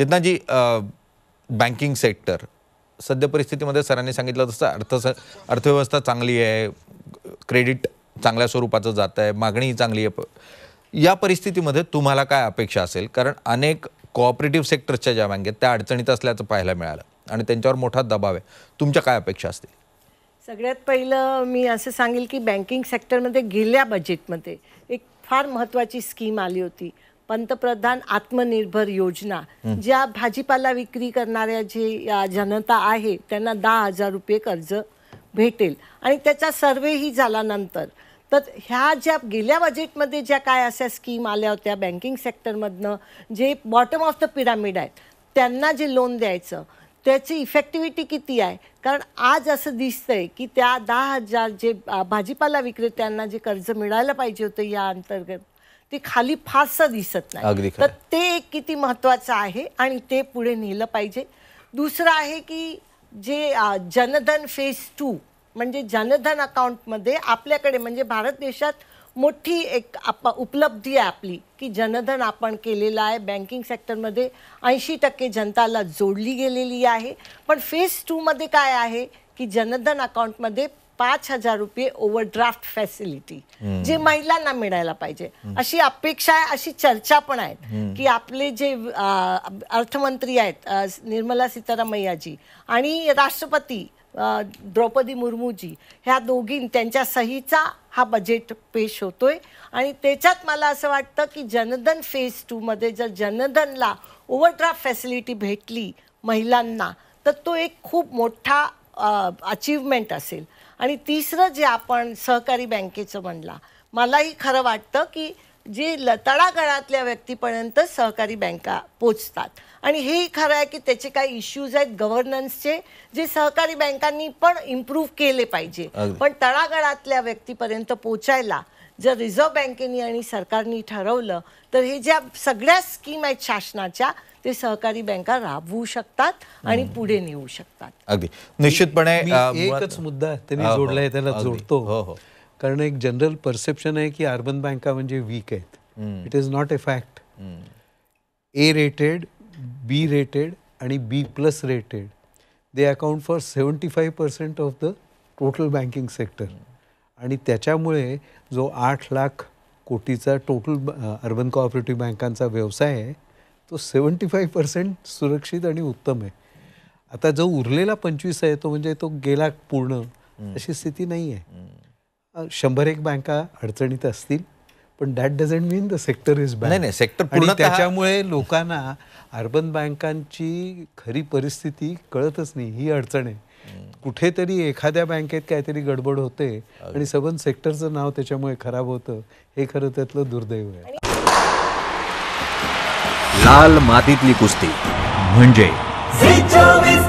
जी banking sector सध्या परिस्थितीमध्ये सरांनी सांगितलं तसं अर्थ अर्थव्यवस्था चांगली आहे क्रेडिट चांगल्या स्वरूपाचं जात आहे मागणीही चांगली आहे या परिस्थितीमध्ये तुम्हाला काय अपेक्षा असेल कारण अनेक कोऑपरेटिव्ह सेक्टर्सच्या ज्या बँकेत त्या अडचणीत असल्याचं पाहायला मिळालं आणि त्यांच्यावर मोठा दबाव आहे तुमच्या काय अपेक्षा असतील सगळ्यात पहिलं मी असं सांगेल की बँकिंग सेक्टरमध्ये गेल्या बजेटमध्ये एक फार महत्त्वाची स्कीम आली होती पंतप्रधान आत्मनिर्भर योजना ज्या भाजीपाला विक्री करणाऱ्या जे जनता आहे त्यांना दहा हजार रुपये कर्ज भेटेल आणि त्याचा सर्वेही झाल्यानंतर तर ह्या ज्या गेल्या बजेटमध्ये ज्या काय अशा स्कीम आल्या होत्या बँकिंग सेक्टरमधनं जे बॉटम ऑफ द पिरामिड आहेत त्यांना जे लोन द्यायचं त्याची इफेक्टिव्हिटी किती आहे कारण आज असं दिसतंय की त्या दहा हजार जे भाजीपाला विक्रेत्यांना जे कर्ज मिळायला पाहिजे होतं या अंतर्गत ती खाली फारसं दिसत नाही तर ते किती महत्वाचं आहे आणि ते पुढे नेलं पाहिजे दुसरं आहे की जे जनधन फेज टू म्हणजे जनधन अकाउंटमध्ये आपल्याकडे म्हणजे भारत देशात मोठी एक आप उपलब्धी आहे आपली की जनधन आपण केलेलं आहे बँकिंग सेक्टरमध्ये ऐंशी टक्के जनताला जोडली गेलेली आहे पण फेज टूमध्ये काय आहे की जनधन अकाउंटमध्ये पाच हजार रुपये ओव्हरड्राफ्ट फॅसिलिटी जे महिलांना मिळायला पाहिजे अशी अपेक्षा आहे अशी चर्चा पण आहेत की आपले जे अर्थमंत्री आहेत निर्मला सीतारामय्याजी आणि राष्ट्रपती द्रौपदी मुर्मूजी ह्या दोघी त्यांच्या सहीचा हा बजेट पेश होतोय आणि त्याच्यात मला असं वाटतं की जनधन फेज मध्ये जर जनधनला ओव्हरड्राफ्ट फॅसिलिटी भेटली महिलांना तर तो एक खूप मोठा अचीवमेंट असेल आणि तिसरं जे आपण सहकारी बँकेचं म्हणला मलाही खरं वाटतं की जे लताळागणातल्या व्यक्तीपर्यंत सहकारी बँका पोचतात आणि हेही खरं आहे की त्याचे काही इश्यूज आहेत गव्हर्नन्सचे जे सहकारी बँकांनी पण इम्प्रूव्ह केले पाहिजे पण तळागळातल्या व्यक्तीपर्यंत पोचायला जर रिझर्व बँकेने आणि सरकारने ठरवलं तर हे ज्या सगळ्या स्कीम आहेत शासनाच्या ते सहकारी बँका राबवू शकतात आणि पुढे नेऊ शकतात अगदी निश्चितपणे एकच मुद्दा त्यांनी हो, हो. जोडलाय त्याला जोडतो हो, कारण एक जनरल परसेप्शन आहे की अर्बन बँका म्हणजे वीक आहेत it is not a fact a rated B rated आणि B plus rated they account for seventy five percent of the total banking sector आणि त्याच्यामुळे जो आठ लाख कोटीचा टोटल अर्बन कोऑपरेटिव्ह बँकांचा व्यवसाय आहे तो सेवन्टी फाईव्ह पर्सेंट सुरक्षित आणि उत्तम आहे आता जो उरलेला पंचवीस आहे तो म्हणजे तो गेला पूर्ण अशी स्थिती नाही आहे शंभर एक बँका अडचणीत असतील पण that doesn't mean the sector is bad नाही सेक्टर पूर्ण त्याच्यामुळे लोकांना अर्बन बँकांची खरी परिस्थिती कळतच नाही ही अडचण आहे कुठेतरी एखाद्या बँकेत काहीतरी गडबड होते आणि सबन सेक्टरचं नाव त्याच्यामुळे खराब होतं हे खरं त्यातलं दुर्दैव आहे लाल मातीतली कुस्ती म्हणजे